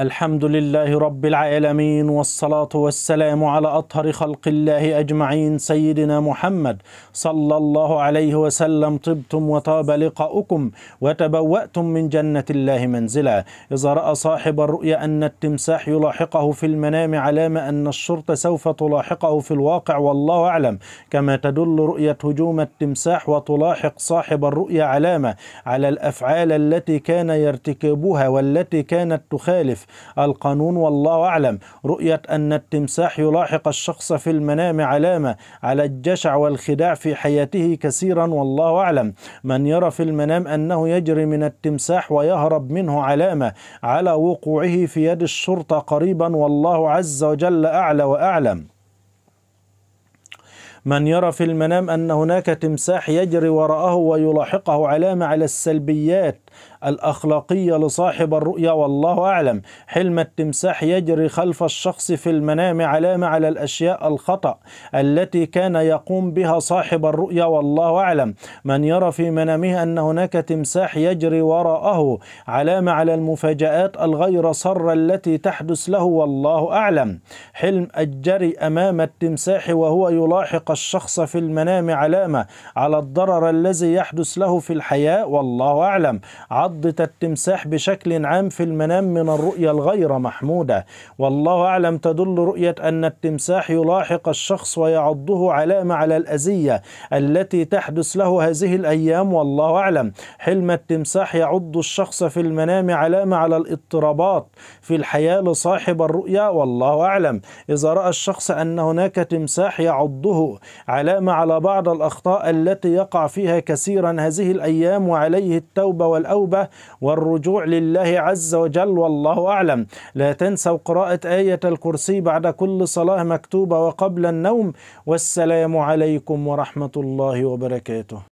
الحمد لله رب العالمين والصلاة والسلام على أطهر خلق الله أجمعين سيدنا محمد صلى الله عليه وسلم طبتم وطاب لقاؤكم وتبوأتم من جنة الله منزلا إذا رأى صاحب الرؤيا أن التمساح يلاحقه في المنام علامة أن الشرطة سوف تلاحقه في الواقع والله أعلم كما تدل رؤية هجوم التمساح وتلاحق صاحب الرؤيا علامة على الأفعال التي كان يرتكبها والتي كانت تخالف القانون والله أعلم رؤية أن التمساح يلاحق الشخص في المنام علامة على الجشع والخداع في حياته كثيرا والله أعلم من يرى في المنام أنه يجري من التمساح ويهرب منه علامة على وقوعه في يد الشرطة قريبا والله عز وجل أعلى وأعلم من يرى في المنام أن هناك تمساح يجري وراءه ويلاحقه علامة على السلبيات الأخلاقية لصاحب الرؤيا والله أعلم حلم التمساح يجري خلف الشخص في المنام علامة على الأشياء الخطأ التي كان يقوم بها صاحب الرؤيا والله أعلم من يرى في منامه أن هناك تمساح يجري وراءه علامة على المفاجآت الغير صر التي تحدث له والله أعلم حلم الجري أمام التمساح وهو يلاحق الشخص في المنام علامة على الضرر الذي يحدث له في الحياة والله أعلم عضة التمساح بشكل عام في المنام من الرؤية الغير محمودة والله أعلم تدل رؤية أن التمساح يلاحق الشخص ويعضه علامة على الأذية التي تحدث له هذه الأيام والله أعلم حلم التمساح يعض الشخص في المنام علامة على الاضطرابات في الحياة لصاحب الرؤية والله أعلم إذا رأى الشخص أن هناك تمساح يعضه علامة على بعض الأخطاء التي يقع فيها كثيرا هذه الأيام وعليه التوبة والأوبة التوبة والرجوع لله عز وجل والله أعلم لا تنسوا قراءة آية الكرسي بعد كل صلاة مكتوبة وقبل النوم والسلام عليكم ورحمة الله وبركاته